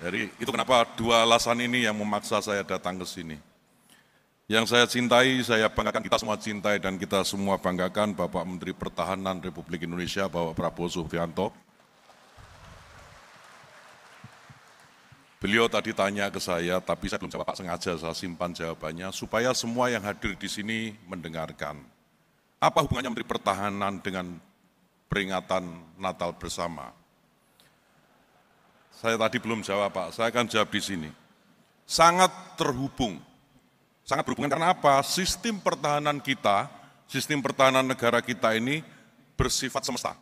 Jadi itu kenapa dua alasan ini yang memaksa saya datang ke sini. Yang saya cintai, saya banggakan, kita semua cintai dan kita semua banggakan Bapak Menteri Pertahanan Republik Indonesia, Bapak Prabowo Subianto. Beliau tadi tanya ke saya, tapi saya belum jawab, sengaja saya simpan jawabannya, supaya semua yang hadir di sini mendengarkan. Apa hubungannya Menteri Pertahanan dengan peringatan Natal bersama? Saya tadi belum jawab Pak, saya akan jawab di sini. Sangat terhubung. Sangat berhubungan karena apa? Sistem pertahanan kita, sistem pertahanan negara kita ini bersifat semesta.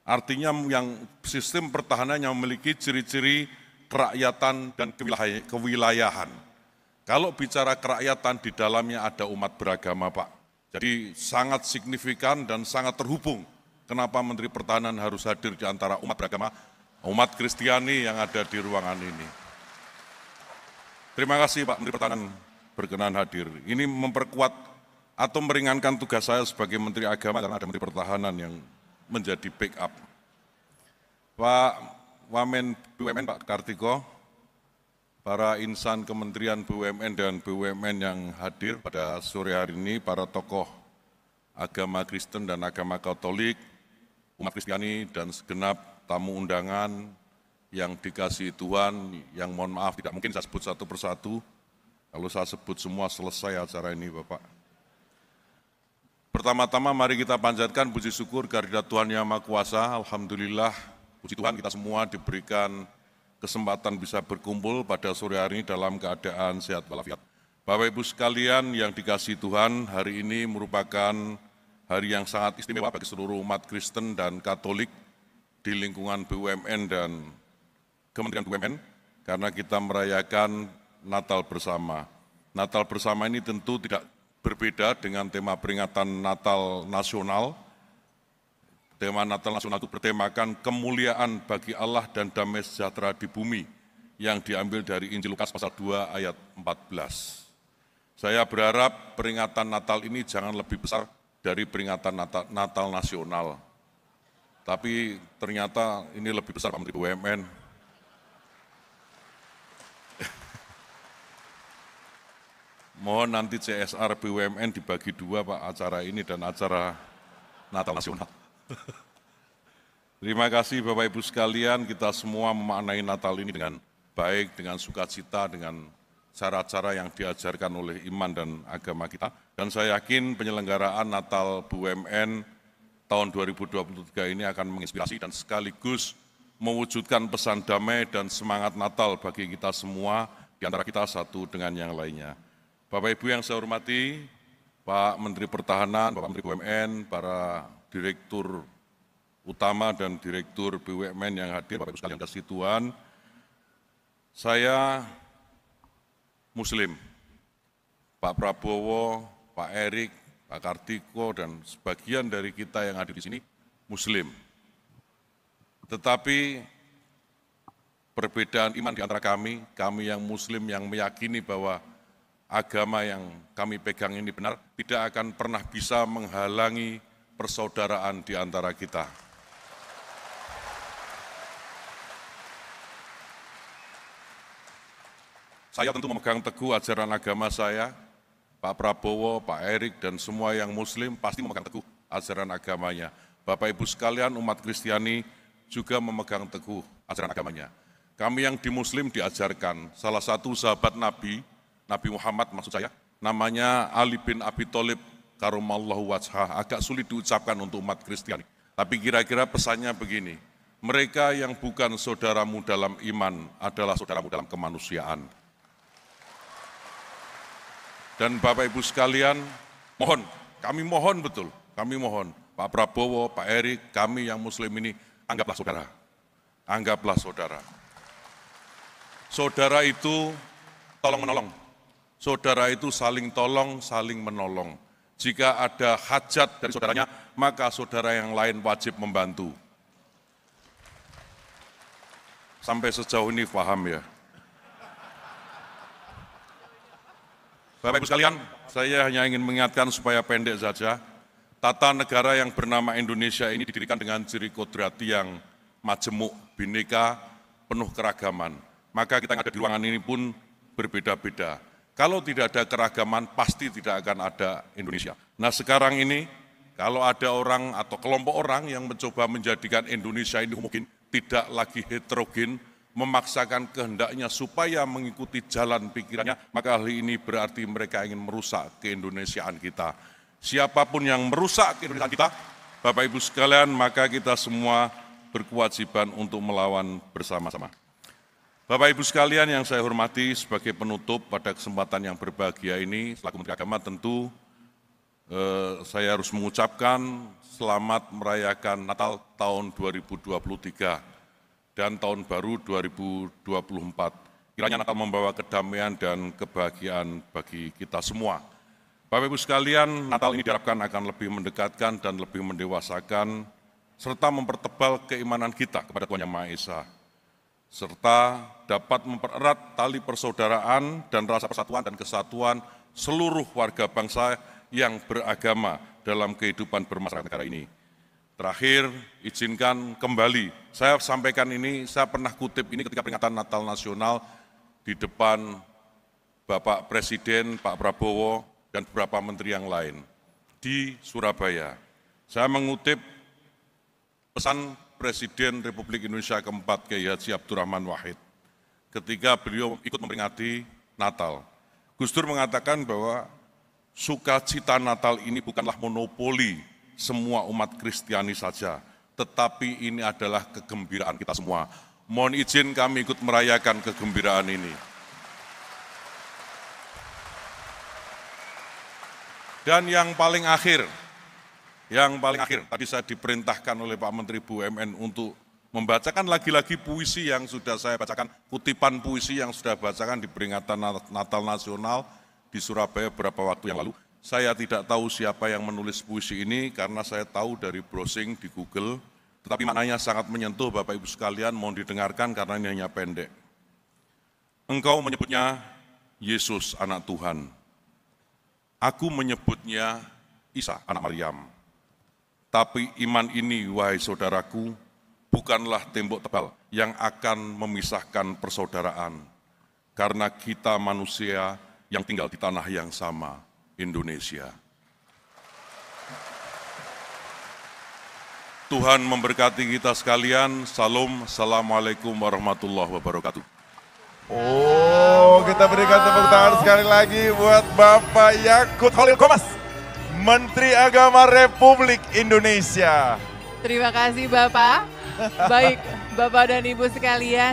Artinya yang sistem pertahanan yang memiliki ciri-ciri kerakyatan dan kewilayahan. Kalau bicara kerakyatan di dalamnya ada umat beragama Pak. Jadi sangat signifikan dan sangat terhubung. Kenapa Menteri Pertahanan harus hadir di antara umat beragama umat Kristiani yang ada di ruangan ini. Terima kasih Pak Menteri Pertahanan berkenan hadir. Ini memperkuat atau meringankan tugas saya sebagai Menteri Agama karena ada Menteri Pertahanan yang menjadi backup. Pak Wamen BUMN Pak Kartiko, para insan Kementerian BUMN dan BUMN yang hadir pada sore hari ini, para tokoh agama Kristen dan agama Katolik, umat Kristiani dan segenap tamu undangan yang dikasih Tuhan, yang mohon maaf tidak mungkin saya sebut satu persatu. Kalau saya sebut semua selesai acara ini Bapak. Pertama-tama mari kita panjatkan puji syukur kehadirat Tuhan Yang Maha Kuasa. Alhamdulillah, puji Tuhan kita semua diberikan kesempatan bisa berkumpul pada sore hari ini dalam keadaan sehat walafiat. Bapak Ibu sekalian yang dikasih Tuhan, hari ini merupakan hari yang sangat istimewa bagi seluruh umat Kristen dan Katolik di lingkungan BUMN dan Kementerian BUMN karena kita merayakan Natal bersama. Natal bersama ini tentu tidak berbeda dengan tema peringatan Natal nasional. Tema Natal nasional itu bertemakan kemuliaan bagi Allah dan damai sejahtera di bumi yang diambil dari Injil Lukas pasal 2 ayat 14. Saya berharap peringatan Natal ini jangan lebih besar dari peringatan Natal, Natal nasional tapi ternyata ini lebih besar Pak Menteri BUMN. Mohon nanti CSR BUMN dibagi dua Pak, acara ini dan acara Natal Nasional. Terima kasih Bapak Ibu sekalian, kita semua memaknai Natal ini dengan baik, dengan sukacita, dengan cara-cara yang diajarkan oleh iman dan agama kita. Dan saya yakin penyelenggaraan Natal BUMN tahun 2023 ini akan menginspirasi dan sekaligus mewujudkan pesan damai dan semangat Natal bagi kita semua, di antara kita satu dengan yang lainnya. Bapak Ibu yang saya hormati, Pak Menteri Pertahanan, Bapak Menteri BUMN, para Direktur Utama dan Direktur BUMN yang hadir, Bapak Ibu sekalian kasih Tuhan, saya Muslim, Pak Prabowo, Pak Erik, Pak Kartiko dan sebagian dari kita yang ada di sini Muslim. Tetapi perbedaan iman di antara kami, kami yang Muslim yang meyakini bahwa agama yang kami pegang ini benar, tidak akan pernah bisa menghalangi persaudaraan di antara kita. Saya tentu memegang teguh ajaran agama saya, Pak Prabowo, Pak Erik, dan semua yang muslim pasti memegang teguh ajaran agamanya. Bapak Ibu sekalian umat Kristiani juga memegang teguh ajaran agamanya. Kami yang di muslim diajarkan, salah satu sahabat Nabi, Nabi Muhammad maksud saya, namanya Ali bin Abi Thalib karumallahu wajhah, agak sulit diucapkan untuk umat Kristiani. Tapi kira-kira pesannya begini, mereka yang bukan saudaramu dalam iman adalah saudaramu dalam kemanusiaan. Dan Bapak Ibu sekalian, mohon, kami mohon betul, kami mohon Pak Prabowo, Pak Erik, kami yang muslim ini anggaplah saudara. Anggaplah saudara. Saudara itu tolong menolong. Saudara itu saling tolong, saling menolong. Jika ada hajat dari saudaranya, maka saudara yang lain wajib membantu. Sampai sejauh ini paham ya. Bapak Ibu sekalian, saya hanya ingin mengingatkan supaya pendek saja, tata negara yang bernama Indonesia ini didirikan dengan ciri kodrati yang majemuk, bineka, penuh keragaman. Maka kita yang ada di ruangan ini pun berbeda-beda. Kalau tidak ada keragaman, pasti tidak akan ada Indonesia. Nah sekarang ini, kalau ada orang atau kelompok orang yang mencoba menjadikan Indonesia ini mungkin tidak lagi heterogen, memaksakan kehendaknya supaya mengikuti jalan pikirannya, maka hal ini berarti mereka ingin merusak keindonesiaan kita. Siapapun yang merusak keindonesiaan kita, Bapak Ibu sekalian, maka kita semua berkewajiban untuk melawan bersama-sama. Bapak Ibu sekalian yang saya hormati, sebagai penutup pada kesempatan yang berbahagia ini, selaku Menteri Agama tentu eh, saya harus mengucapkan selamat merayakan Natal tahun 2023 dan tahun baru 2024. Kiranya akan membawa kedamaian dan kebahagiaan bagi kita semua. Bapak-Ibu sekalian, Natal ini diharapkan akan lebih mendekatkan dan lebih mendewasakan serta mempertebal keimanan kita kepada Tuhan Yang Maha Esa, serta dapat mempererat tali persaudaraan dan rasa persatuan dan kesatuan seluruh warga bangsa yang beragama dalam kehidupan bermasyarakat negara ini. Terakhir, izinkan kembali. Saya sampaikan ini, saya pernah kutip ini ketika peringatan Natal Nasional di depan Bapak Presiden, Pak Prabowo, dan beberapa menteri yang lain di Surabaya. Saya mengutip pesan Presiden Republik Indonesia keempat Kiai Haji Abdurrahman Wahid ketika beliau ikut memperingati Natal. Gus Dur mengatakan bahwa sukacita Natal ini bukanlah monopoli semua umat Kristiani saja, tetapi ini adalah kegembiraan kita semua. Mohon izin kami ikut merayakan kegembiraan ini. Dan yang paling akhir, yang paling akhir, tadi saya diperintahkan oleh Pak Menteri BUMN untuk membacakan lagi-lagi puisi yang sudah saya bacakan, kutipan puisi yang sudah bacakan di peringatan Natal Nasional di Surabaya beberapa waktu yang lalu. Saya tidak tahu siapa yang menulis puisi ini karena saya tahu dari browsing di Google, tetapi maknanya sangat menyentuh Bapak Ibu sekalian, mohon didengarkan karena ini hanya pendek. Engkau menyebutnya Yesus anak Tuhan. Aku menyebutnya Isa anak Maryam. Tapi iman ini, wahai saudaraku, bukanlah tembok tebal yang akan memisahkan persaudaraan. Karena kita manusia yang tinggal di tanah yang sama Indonesia. Tuhan memberkati kita sekalian. Salam, Assalamualaikum warahmatullahi wabarakatuh. Oh, kita berikan tepuk tangan sekali lagi buat Bapak Yakut Holil Komas, Menteri Agama Republik Indonesia. Terima kasih Bapak. Baik, Bapak dan Ibu sekalian.